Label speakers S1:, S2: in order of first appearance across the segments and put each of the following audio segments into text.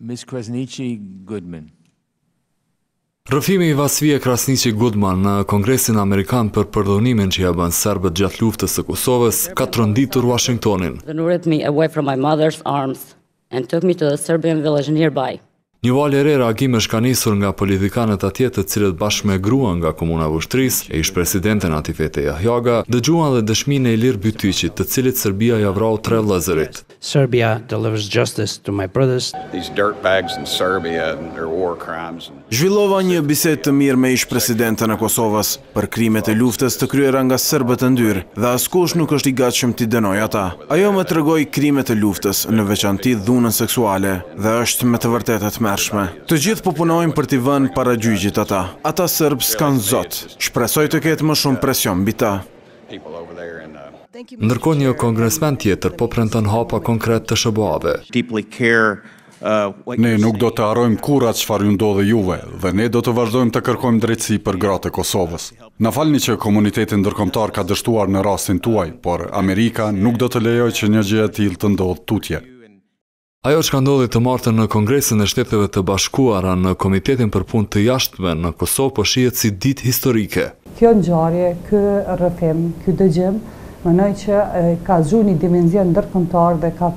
S1: Ms. Krasnici Goodman.
S2: Rëfimi i Vasvije Krasnici Goodman në Kongresin Amerikan për përdonimin që jabën sërbet gjatë luftës të Kosovës, ka të rënditur Washingtonin.
S3: Në rëpëmi e uaj fërë më më më më
S2: Një valë e re reagime shka njësur nga politikanët atjetët cilët bashkë me grua nga Komuna Vushtris, e ishë presidentën Antifete Jahjaga, dëgjua dhe dëshmin e Ilir Bytyqit, të
S1: cilit Serbia ja vrau tre lëzërit. Serbia delivers justice to my brothers.
S3: These in Serbia and their war crimes.
S1: Zhvillova një biset të mirë me ishë presidentën e Kosovës për krimet e luftës të kryera nga Serbët e ndyrë dhe askush nuk është i gatshëm t'i denoj ata. Ajo më tregoj krimet e luftës në veçanti dhunën seksuale dhe është me të mërshme. Të gjithë po punojmë për t'i vënë para gjyqit ata. Ata sërbë s'kanë zotë. Shpresoj të ketë më shumë presion bita. Nërko një
S2: kongresmen tjetër po prentën hapa konkret të shëboave. Uh, ne nuk do të arojmë kurat që farë ju ndodhe juve dhe ne do të vazhdojmë të kërkojmë drejtësi për gratë e Kosovës. Në falni që komunitetin ndërkomtar ka dështuar në rastin tuaj, por Amerika nuk do të lejoj që një gjithë t'il të ndodhë tutje. Ajo që ka ndodhi të martën në Kongresin e Shteteve të Bashkuara në Komitetin për punë të jashtme në Kosovë për po shijet si dit historike.
S3: Kjo gjarje, kjo rëfim, kjo dëgjim, mënoj që ka zhu një dimenzion ndërkëntar dhe ka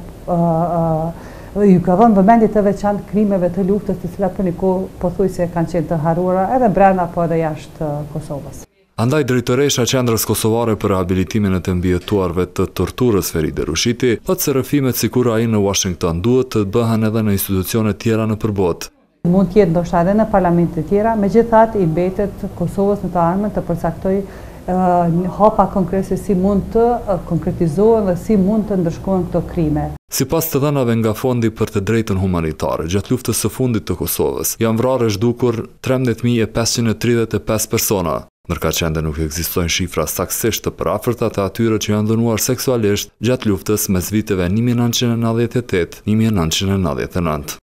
S3: ju ka dhënë vëmendit të veçant krimeve të luftës të cilat për një ku pëthuj se kanë qenë të harura edhe brenda po edhe jashtë Kosovës.
S2: Andaj drejtoresha Qendrës Kosovare për rehabilitimin e të mbijetuarve të torturës Feride Rushiti, thot se rëfimet si kur i në Washington duhet të bëhen edhe në institucionet tjera në përbot.
S3: Mund tjetë ndoshta edhe në parlamentet tjera, me gjithat i betet Kosovës në të armën të përcaktoj një hapa kongresi si mund të konkretizohen dhe si mund të ndërshkohen këto krime.
S2: Si pas të dhenave nga fondi për të drejtën humanitare, gjatë luftës së fundit të Kosovës, janë vrarë është dukur 13.535 persona nërka qende nuk egzistojnë shifra saksisht të prafërta të atyre që janë dënuar seksualisht gjatë luftës mes viteve 1998-1999.